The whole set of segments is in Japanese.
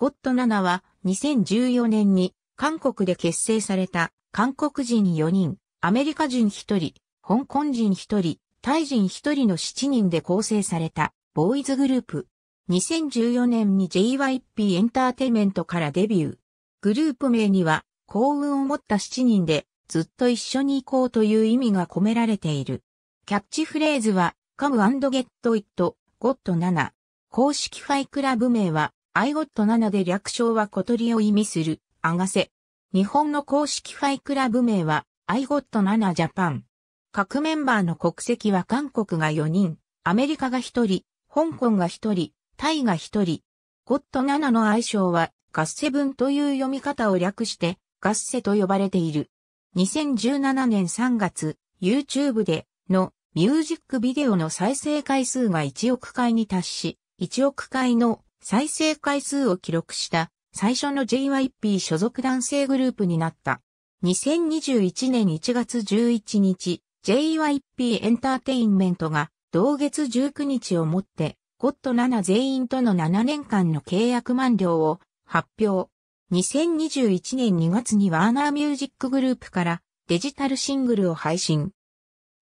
ゴッド7は2014年に韓国で結成された韓国人4人、アメリカ人1人、香港人1人、タイ人1人の7人で構成されたボーイズグループ。2014年に JYP エンターテイメントからデビュー。グループ名には幸運を持った7人でずっと一緒に行こうという意味が込められている。キャッチフレーズは Come and Get It God 7。公式ファイクラブ名はアイゴット7で略称は小鳥を意味する、アガセ。日本の公式ファイクラブ名は、アイゴット7ジャパン。各メンバーの国籍は韓国が4人、アメリカが1人、香港が1人、タイが1人。ゴット7の愛称は、ガッセブンという読み方を略して、ガッセと呼ばれている。2017年3月、YouTube で、の、ミュージックビデオの再生回数が1億回に達し、1億回の再生回数を記録した最初の JYP 所属男性グループになった。2021年1月11日、JYP エンターテインメントが同月19日をもって、ゴッド7全員との7年間の契約満了を発表。2021年2月にワーナーミュージックグループからデジタルシングルを配信。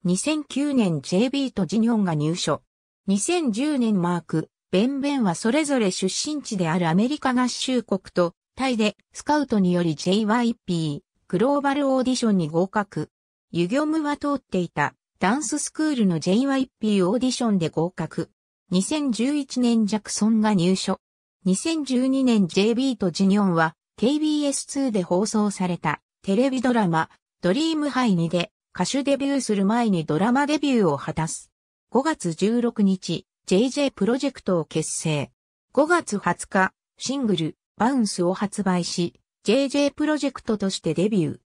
2009年 JB とジニョンが入所。2010年マーク、ベンベンはそれぞれ出身地であるアメリカ合衆国と、タイでスカウトにより JYP グローバルオーディションに合格。ユギョムは通っていたダンススクールの JYP オーディションで合格。2011年ジャクソンが入所。2012年 JB とジニョンは KBS2 で放送されたテレビドラマドリームハイにで歌手デビューする前にドラマデビューを果たす。5月16日、JJ プロジェクトを結成。5月20日、シングル、バウンスを発売し、JJ プロジェクトとしてデビュー。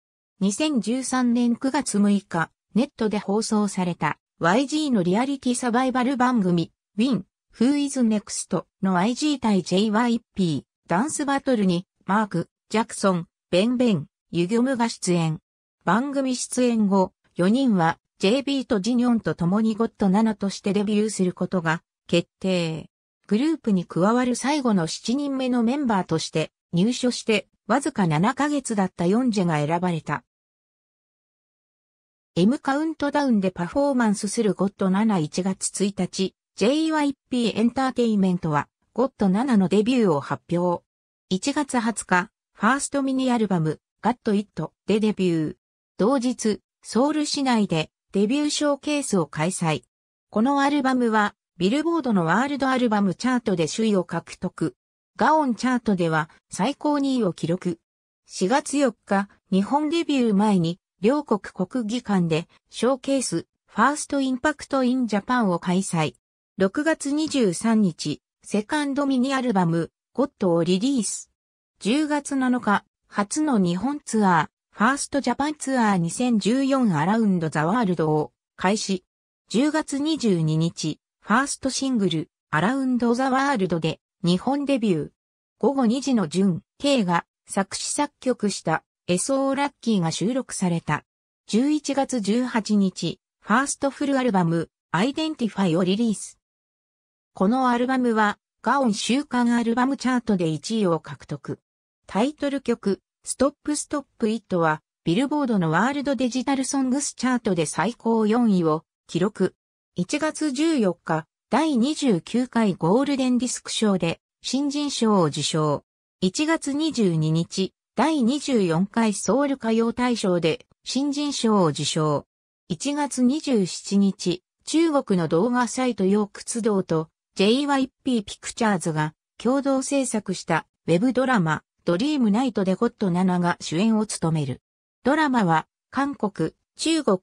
2013年9月6日、ネットで放送された YG のリアリティサバイバル番組 Win Who is Next の YG 対 JYP ダンスバトルにマーク、ジャクソン、ベンベン、ユギョムが出演。番組出演後、4人は JB とジニョンと共にゴッド7としてデビューすることが決定。グループに加わる最後の7人目のメンバーとして入所してわずか7ヶ月だったヨンジェが選ばれた。M カウントダウンでパフォーマンスするゴッド7 1月1日、JYP エンターテイメントはゴッド7のデビューを発表。1月20日、ファーストミニアルバム、ガット・イットでデビュー。同日、ソウル市内でデビューショーケースを開催。このアルバムはビルボードのワールドアルバムチャートで首位を獲得。ガオンチャートでは最高2位を記録。4月4日、日本デビュー前に、両国国技館で、ショーケース、ファーストインパクトインジャパンを開催。6月23日、セカンドミニアルバム、ゴッドをリリース。10月7日、初の日本ツアー、ファーストジャパンツアー2014アラウンドザワールドを開始。10月22日、ファーストシングル、アラウンド・ザ・ワールドで日本デビュー。午後2時の順、K が作詞作曲した SO ラッキーが収録された。11月18日、ファーストフルアルバム、アイデンティファイをリリース。このアルバムは、ガオン週間アルバムチャートで1位を獲得。タイトル曲、ストップストップイットは、ビルボードのワールドデジタルソングスチャートで最高4位を記録。1月14日、第29回ゴールデンディスク賞で新人賞を受賞。1月22日、第24回ソウル歌謡大賞で新人賞を受賞。1月27日、中国の動画サイト用。屈ク動と JYP ピクチャーズが共同制作したウェブドラマドリームナイトでゴッド7が主演を務める。ドラマは韓国、中国、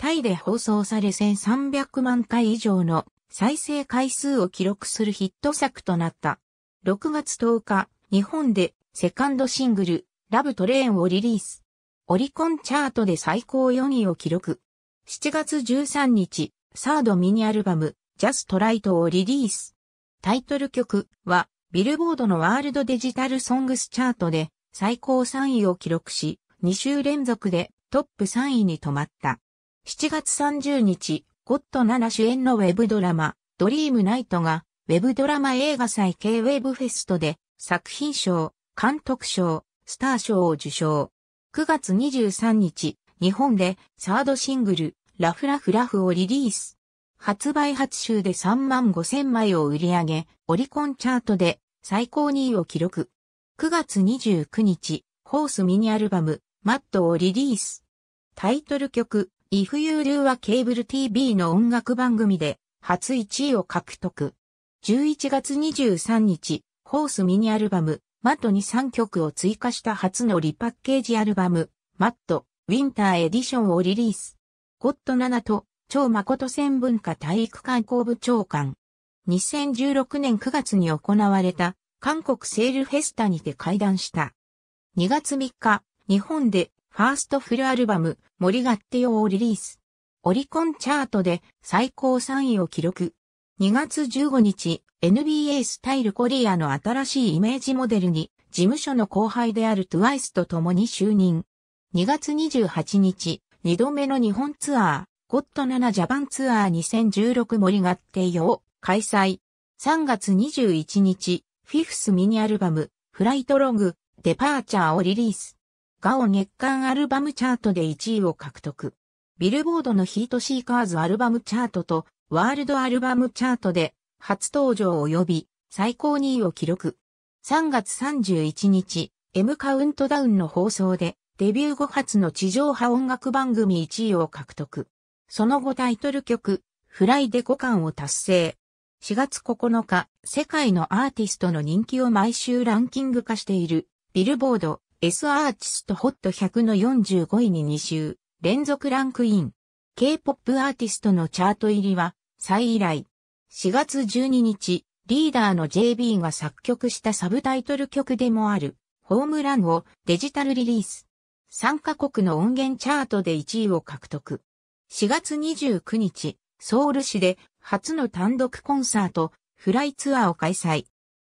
タイで放送され1300万回以上の再生回数を記録するヒット作となった。6月10日、日本でセカンドシングル、ラブトレーンをリリース。オリコンチャートで最高4位を記録。7月13日、サードミニアルバム、ジャストライトをリリース。タイトル曲は、ビルボードのワールドデジタルソングスチャートで最高3位を記録し、2週連続でトップ3位に止まった。7月30日、ゴッド7主演のウェブドラマ、ドリームナイトが、ウェブドラマ映画祭系ウェブフェストで、作品賞、監督賞、スター賞を受賞。9月23日、日本でサードシングル、ラフラフラフをリリース。発売初週で3万5千枚を売り上げ、オリコンチャートで最高2位を記録。9月29日、ホースミニアルバム、マットをリリース。タイトル曲、イフユーリュはケーブル TV の音楽番組で初1位を獲得。11月23日、ホースミニアルバム、マットに3曲を追加した初のリパッケージアルバム、マット、ウィンターエディションをリリース。ゴッド7と、超誠専文化体育観光部長官。2016年9月に行われた韓国セールフェスタにて会談した。2月3日、日本でファーストフルアルバム、森がってよをリリース。オリコンチャートで最高3位を記録。2月15日、NBA スタイルコリアの新しいイメージモデルに、事務所の後輩であるトゥワイスと共に就任。2月28日、2度目の日本ツアー、ゴッド7ジャパンツアー2016森がってよを開催。3月21日、フィフスミニアルバム、フライトログ、デパーチャーをリリース。ガオ月間アルバムチャートで1位を獲得。ビルボードのヒートシーカーズアルバムチャートとワールドアルバムチャートで初登場及び最高2位を記録。3月31日、M カウントダウンの放送でデビュー後初の地上波音楽番組1位を獲得。その後タイトル曲、フライで5巻を達成。4月9日、世界のアーティストの人気を毎週ランキング化している、ビルボード、S アーチストホット100の45位に2週、連続ランクイン。K-POP アーティストのチャート入りは、再以来。4月12日、リーダーの JB が作曲したサブタイトル曲でもある、ホームランをデジタルリリース。3カ国の音源チャートで1位を獲得。4月29日、ソウル市で初の単独コンサート、フライツアーを開催。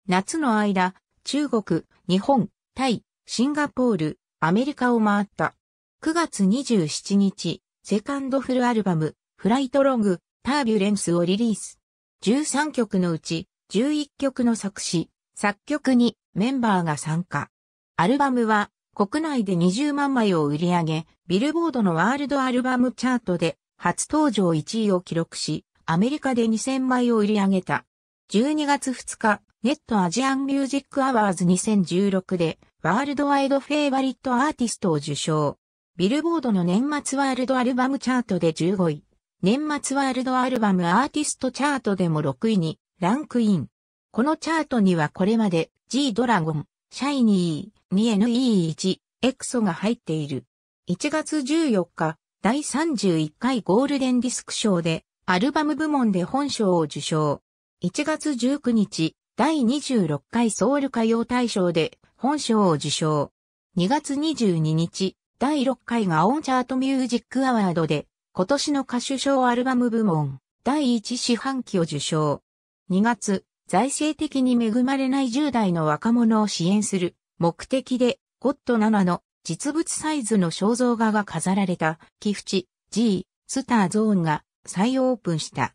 夏の間、中国、日本、タイ、シンガポール、アメリカを回った。9月27日、セカンドフルアルバム、フライトロング、タービュレンスをリリース。13曲のうち、11曲の作詞、作曲にメンバーが参加。アルバムは、国内で20万枚を売り上げ、ビルボードのワールドアルバムチャートで初登場1位を記録し、アメリカで2000枚を売り上げた。12月2日、ネットアジアンミュージックアワーズ2016で、ワールドワイドフェイバリットアーティストを受賞。ビルボードの年末ワールドアルバムチャートで15位、年末ワールドアルバムアーティストチャートでも6位にランクイン。このチャートにはこれまで G ドラゴン、シャイニー、2NE1、エクソが入っている。1月14日、第31回ゴールデンディスク賞で、アルバム部門で本賞を受賞。1月19日、第26回ソウル歌謡大賞で、本賞を受賞。2月22日、第6回ガオンチャートミュージックアワードで、今年の歌手賞アルバム部門、第1四半期を受賞。2月、財政的に恵まれない10代の若者を支援する目的で、ゴッド7の実物サイズの肖像画が飾られた、キフチ G、スターゾーンが再オープンした。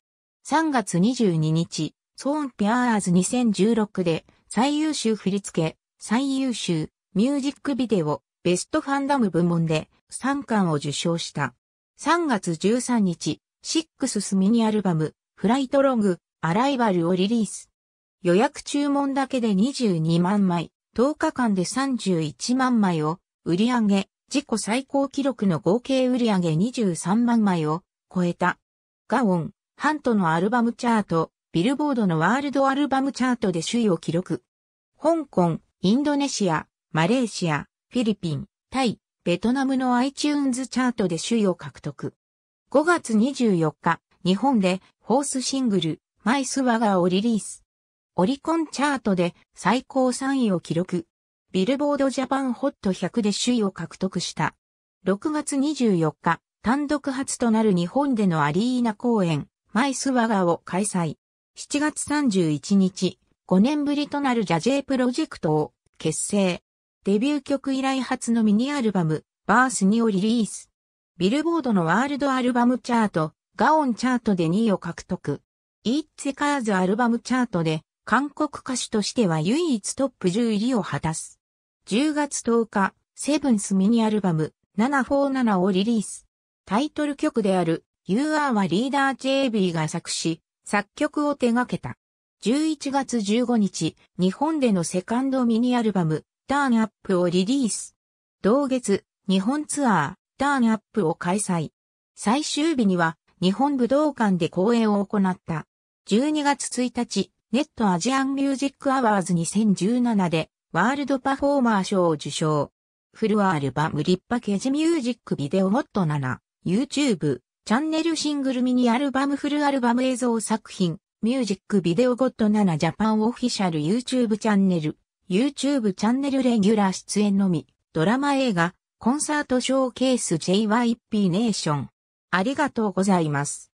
3月22日、ソーンピアーズ2016で最優秀振付、最優秀ミュージックビデオベストファンダム部門で3巻を受賞した。3月13日、シックススミニアルバムフライトロングアライバルをリリース。予約注文だけで22万枚、10日間で31万枚を売り上げ、自己最高記録の合計売り上げ23万枚を超えた。ガオン、ハントのアルバムチャート、ビルボードのワールドアルバムチャートで首位を記録。香港、インドネシア、マレーシア、フィリピン、タイ、ベトナムの iTunes チャートで首位を獲得。5月24日、日本でホースシングル、マイスワガーをリリース。オリコンチャートで最高3位を記録。ビルボードジャパンホット100で首位を獲得した。6月24日、単独初となる日本でのアリーナ公演、マイスワガーを開催。7月31日、5年ぶりとなるジャジェイプロジェクトを結成。デビュー曲以来初のミニアルバム、バースにをリリース。ビルボードのワールドアルバムチャート、ガオンチャートで2位を獲得。イッツカーズアルバムチャートで、韓国歌手としては唯一トップ10入りを果たす。10月10日、セブンスミニアルバム、747をリリース。タイトル曲である、You Are はリーダー JB が作詞、作曲を手掛けた。11月15日、日本でのセカンドミニアルバム、ターンアップをリリース。同月、日本ツアー、ターンアップを開催。最終日には、日本武道館で公演を行った。12月1日、ネットアジアンミュージックアワーズ2017で、ワールドパフォーマー賞を受賞。フルアルバム立派パケジミュージックビデオモット7、YouTube、チャンネルシングルミニアルバムフルアルバム映像作品、ミュージックビデオゴッド7ジャパンオフィシャル YouTube チャンネル、YouTube チャンネルレギュラー出演のみ、ドラマ映画、コンサートショーケース JYP ネーション。ありがとうございます。